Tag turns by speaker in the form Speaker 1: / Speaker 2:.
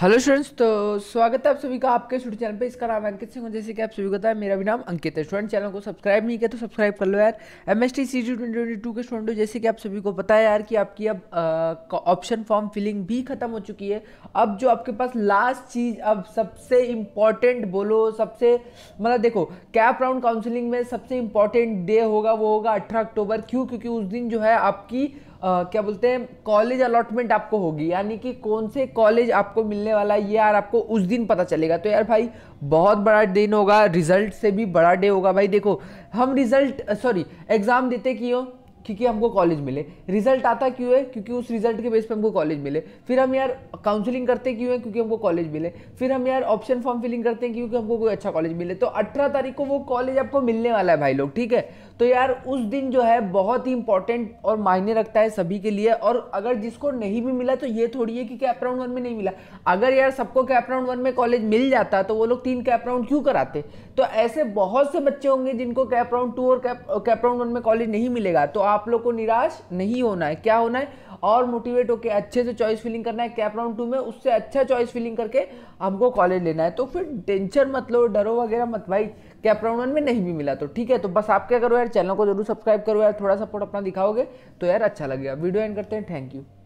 Speaker 1: hello students तो स्वागत है आप सभी का आपके स्टूडियो चैनल पे इसका नाम अंकित सिंह जैसे कि आप सभी को बताया मेरा भी नाम अंकित है स्टूडेंट चैनल को सब्सक्राइब नहीं किया तो सब्सक्राइब कर लो यार M S T C twenty twenty two के स्टूडेंट हो जैसे कि आप सभी को पता है यार कि आपकी अब ऑप्शन फॉर्म फिलिंग भी खत्म हो चुकी है अब जो आपके पास लास्ट चीज़ अब सबसे इम्पॉर्टेंट बोलो सबसे मतलब देखो कैप राउंड काउंसिलिंग में सबसे इम्पॉर्टेंट डे होगा वो होगा अठारह अक्टूबर क्यों क्योंकि उस दिन जो है आपकी क्या बोलते हैं कॉलेज अलॉटमेंट आपको होगी यानी कि कौन से कॉलेज आपको मिलने वाला है ये यार आपको उस दिन पता चलेगा तो यार भाई बहुत बड़ा दिन होगा रिजल्ट से भी बड़ा डे होगा भाई देखो हम रिजल्ट सॉरी एग्ज़ाम देते क्यों क्योंकि हमको कॉलेज मिले रिजल्ट आता क्यों है क्योंकि उस रिजल्ट के बेस पे हमको कॉलेज मिले फिर हम यार काउंसलिंग करते क्यों है क्योंकि हमको कॉलेज मिले फिर हम यार ऑप्शन फॉर्म फिलिंग करते हैं क्योंकि हमको कोई अच्छा कॉलेज मिले तो अठारह तारीख को वो कॉलेज आपको मिलने वाला है भाई लोग ठीक है तो यार उस दिन जो है बहुत ही इंपॉर्टेंट और मायने रखता है सभी के लिए और अगर जिसको नहीं भी मिला तो ये थोड़ी है कि कैप राउंड वन में नहीं मिला अगर यार सबको कैप राउंड वन में कॉलेज मिल जाता तो वो लोग तीन कैप राउंड क्यों कराते तो ऐसे बहुत से बच्चे होंगे जिनको कैप राउंड टू और कैप राउंड वन में कॉलेज नहीं मिलेगा तो आप लोग को निराश नहीं होना है क्या होना है और मोटिवेट होकर अच्छे से चॉइस फिलिंग करना है कैप राउंड टू में उससे अच्छा चॉइस फिलिंग करके हमको कॉलेज लेना है तो फिर टेंशन मत लो डरो वगैरह मत भाई कैप राउंड वन में नहीं भी मिला तो ठीक है तो बस आप क्या करो यार चैनल को जरूर सब्सक्राइब करो यार थोड़ा सपोर्ट अपना दिखाओगे तो यार अच्छा लगेगा वीडियो एंड करते हैं थैंक यू